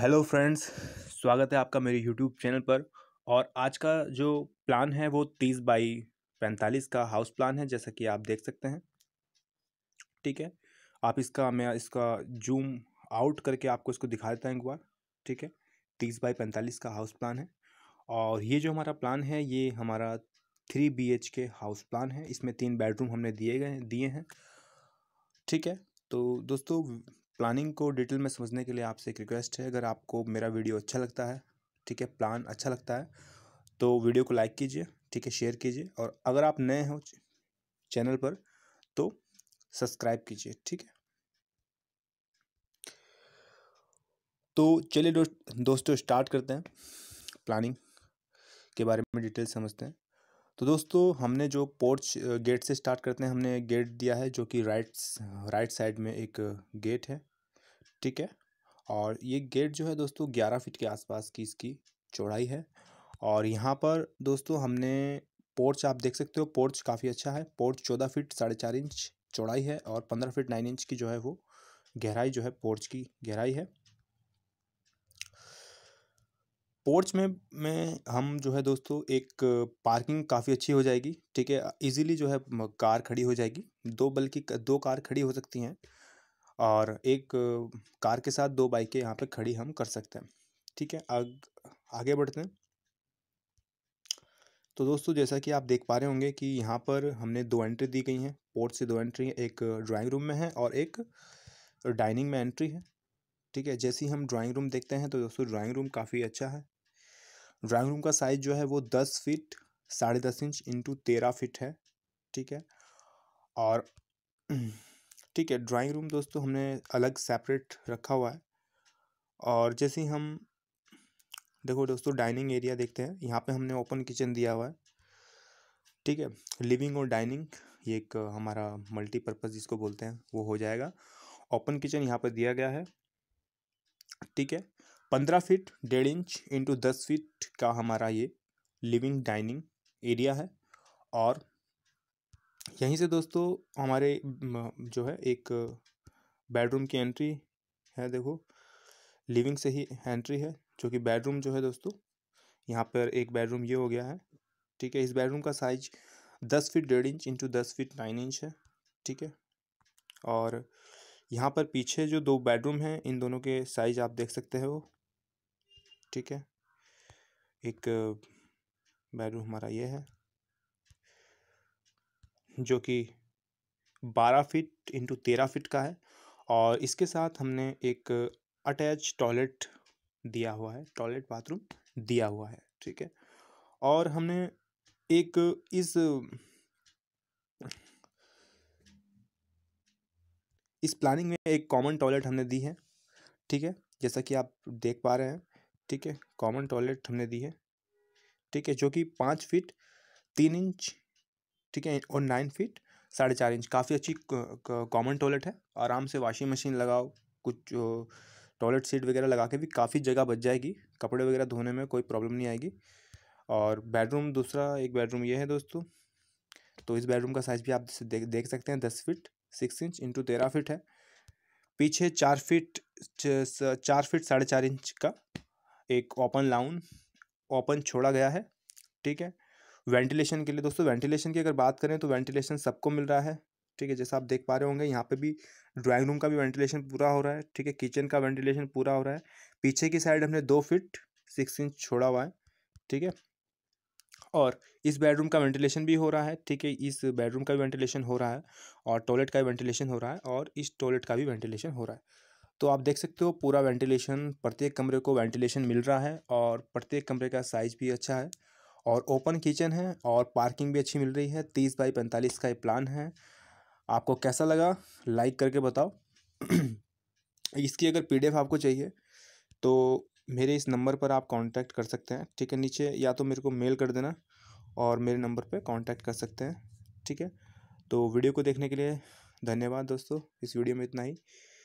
hello friends स्वागत है आपका मेरे यूट्यूब चैनल पर और आज का जो प्लान है वो तीस बाई पैंतालीस का हाउस प्लान है जैसा कि आप देख सकते हैं ठीक है आप इसका मैं इसका जूम आउट करके आपको इसको दिखा देता हूँ एक बार ठीक है तीस बाई पैंतालीस का हाउस प्लान है और ये जो हमारा प्लान है ये हमारा three B H K house plan है इसमें तीन बेडरूम हमने दिए गए दिए हैं ठीक है तो दोस्तों प्लानिंग को डिटेल में समझने के लिए आपसे एक रिक्वेस्ट है अगर आपको मेरा वीडियो अच्छा लगता है ठीक है प्लान अच्छा लगता है तो वीडियो को लाइक कीजिए ठीक है शेयर कीजिए और अगर आप नए हो चैनल पर तो सब्सक्राइब कीजिए ठीक है तो चलिए दो, दोस्तों स्टार्ट करते हैं प्लानिंग के बारे में डिटेल समझते हैं तो दोस्तों हमने जो पोर्च गेट से स्टार्ट करते हैं हमने गेट दिया है जो कि राइट राइट साइड में एक गेट है ठीक है और ये गेट जो है दोस्तों ग्यारह फिट के आसपास की इसकी चौड़ाई है और यहाँ पर दोस्तों हमने पोर्च आप देख सकते हो पोर्च काफ़ी अच्छा है पोर्च चौदह फिट साढ़े चार इंच चौड़ाई है और पंद्रह फिट नाइन इंच की जो है वो गहराई जो है पोर्च की गहराई है पोर्च में में हम जो है दोस्तों एक पार्किंग काफ़ी अच्छी हो जाएगी ठीक है इजीली जो है कार खड़ी हो जाएगी दो बल्कि दो कार खड़ी हो सकती हैं और एक कार के साथ दो बाइकें यहाँ पे खड़ी हम कर सकते हैं ठीक है आग आगे बढ़ते हैं तो दोस्तों जैसा कि आप देख पा रहे होंगे कि यहाँ पर हमने दो एंट्री दी गई हैं पोर्ट से दो एंट्री एक ड्राइंग रूम में है और एक डाइनिंग में एंट्री है ठीक है जैसे ही हम ड्राइंग रूम देखते हैं तो दोस्तों ड्राइंग रूम काफ़ी अच्छा है ड्राइंग रूम का साइज़ जो है वो दस फिट साढ़े दस इंच इंटू तेरह फिट है ठीक है और ठीक है ड्राइंग रूम दोस्तों हमने अलग सेपरेट रखा हुआ है और जैसे हम देखो दोस्तों डाइनिंग एरिया देखते हैं यहाँ पे हमने ओपन किचन दिया हुआ है ठीक है लिविंग और डाइनिंग ये एक हमारा मल्टीपर्पज़ जिसको बोलते हैं वो हो जाएगा ओपन किचन यहाँ पर दिया गया है ठीक है पंद्रह फीट डेढ़ इंच इंटू दस फीट का हमारा ये लिविंग डाइनिंग एरिया है और यहीं से दोस्तों हमारे जो है एक बेडरूम की एंट्री है देखो लिविंग से ही एंट्री है जो कि बेडरूम जो है दोस्तों यहाँ पर एक बेडरूम ये हो गया है ठीक है इस बेडरूम का साइज दस फीट डेढ़ इंच इंटू दस फीट नाइन इंच है ठीक है और यहाँ पर पीछे जो दो बेडरूम हैं इन दोनों के साइज आप देख सकते हो ठीक है एक बेडरूम हमारा ये है जो कि बारह फिट इंटू तेरह फिट का है और इसके साथ हमने एक अटैच टॉयलेट दिया हुआ है टॉयलेट बाथरूम दिया हुआ है ठीक है और हमने एक इस इस प्लानिंग में एक कॉमन टॉयलेट हमने दी है ठीक है जैसा कि आप देख पा रहे हैं ठीक है कॉमन टॉयलेट हमने दी है ठीक है जो कि पाँच फीट तीन इंच ठीक है और नाइन फीट साढ़े चार इंच काफ़ी अच्छी कॉमन टॉयलेट है आराम से वाशिंग मशीन लगाओ कुछ टॉयलेट सीट वगैरह लगा के भी काफ़ी जगह बच जाएगी कपड़े वगैरह धोने में कोई प्रॉब्लम नहीं आएगी और बेडरूम दूसरा एक बेडरूम ये है दोस्तों तो इस बेडरूम का साइज़ भी आप देख देख सकते हैं दस फिट सिक्स इंच इंटू तेरह फिट है पीछे चार फिट चार फिट साढ़े चार इंच का एक ओपन लाउन ओपन छोड़ा गया है ठीक है वेंटिलेशन के लिए दोस्तों वेंटिलेशन की अगर बात करें तो वेंटिलेशन सबको मिल रहा है ठीक है जैसा आप देख पा रहे होंगे यहाँ पे भी ड्राइंग रूम का भी वेंटिलेशन पूरा हो रहा है ठीक है किचन का वेंटिलेशन पूरा हो रहा है पीछे की साइड हमने दो फिट सिक्स इंच छोड़ा हुआ है ठीक है और इस बेडरूम का वेंटिलेशन भी हो रहा है ठीक है इस बेडरूम का भी वेंटिलेशन हो रहा है और टॉयलेट का भी वेंटिलेशन हो रहा है और इस टॉयलेट का भी वेंटिलेशन हो रहा है तो आप देख सकते हो पूरा वेंटिलेशन प्रत्येक कमरे को वेंटिलेशन मिल रहा है और प्रत्येक कमरे का साइज़ भी अच्छा है और ओपन किचन है और पार्किंग भी अच्छी मिल रही है तीस बाई पैंतालीस का ये प्लान है आपको कैसा लगा लाइक करके बताओ इसकी अगर पीडीएफ आपको चाहिए तो मेरे इस नंबर पर आप कांटेक्ट कर सकते हैं ठीक है नीचे या तो मेरे को मेल कर देना और मेरे नंबर पे कांटेक्ट कर सकते हैं ठीक है तो वीडियो को देखने के लिए धन्यवाद दोस्तों इस वीडियो में इतना ही